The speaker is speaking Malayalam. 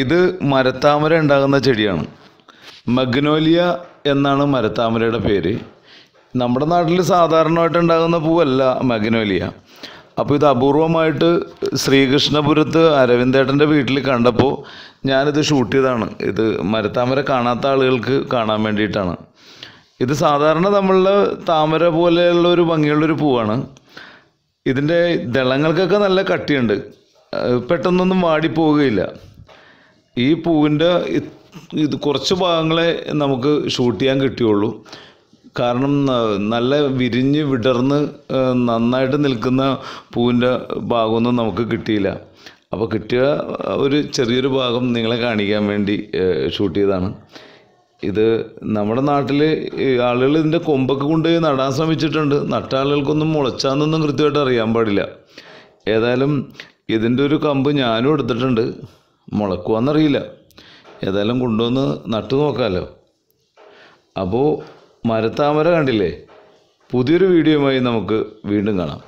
ഇത് മരത്താമര ഉണ്ടാകുന്ന ചെടിയാണ് മഗ്നോലിയ എന്നാണ് മരത്താമരയുടെ പേര് നമ്മുടെ നാട്ടിൽ സാധാരണയായിട്ട് ഉണ്ടാകുന്ന പൂവല്ല മഗ്നോലിയ അപ്പോൾ ഇത് അപൂർവമായിട്ട് ശ്രീകൃഷ്ണപുരത്ത് അരവിന്ദേട്ടൻ്റെ വീട്ടിൽ കണ്ടപ്പോൾ ഞാനിത് ഷൂട്ട് ചെയ്തതാണ് ഇത് മരത്താമര കാണാത്ത ആളുകൾക്ക് കാണാൻ വേണ്ടിയിട്ടാണ് ഇത് സാധാരണ നമ്മളുടെ താമര പോലെയുള്ള ഒരു ഭംഗിയുള്ളൊരു പൂവാണ് ഇതിൻ്റെ ദളങ്ങൾക്കൊക്കെ നല്ല കട്ടിയുണ്ട് പെട്ടെന്നൊന്നും വാടിപ്പോവുകയില്ല ഈ പൂവിൻ്റെ ഇത് കുറച്ച് ഭാഗങ്ങളെ നമുക്ക് ഷൂട്ട് ചെയ്യാൻ കിട്ടിയുള്ളൂ കാരണം നല്ല വിരിഞ്ഞ് വിടർന്ന് നന്നായിട്ട് നിൽക്കുന്ന പൂവിൻ്റെ ഭാഗമൊന്നും നമുക്ക് കിട്ടിയില്ല അപ്പോൾ കിട്ടിയ ഒരു ചെറിയൊരു ഭാഗം നിങ്ങളെ കാണിക്കാൻ വേണ്ടി ഷൂട്ട് ചെയ്തതാണ് ഇത് നമ്മുടെ നാട്ടിൽ ആളുകൾ ഇതിൻ്റെ കൊമ്പൊക്കെ കൊണ്ടുപോയി നടാൻ ശ്രമിച്ചിട്ടുണ്ട് നട്ട ആളുകൾക്കൊന്നും മുളച്ചാന്നൊന്നും കൃത്യമായിട്ട് അറിയാൻ പാടില്ല ഏതായാലും ഇതിൻ്റെ ഒരു കമ്പ് ഞാനും എടുത്തിട്ടുണ്ട് മുളക്കുവാന്നറിയില്ല ഏതായാലും കൊണ്ടുവന്ന് നട്ടു നോക്കാമല്ലോ അപ്പോൾ മരത്താമര കണ്ടില്ലേ പുതിയൊരു വീഡിയോയുമായി നമുക്ക് വീണ്ടും കാണാം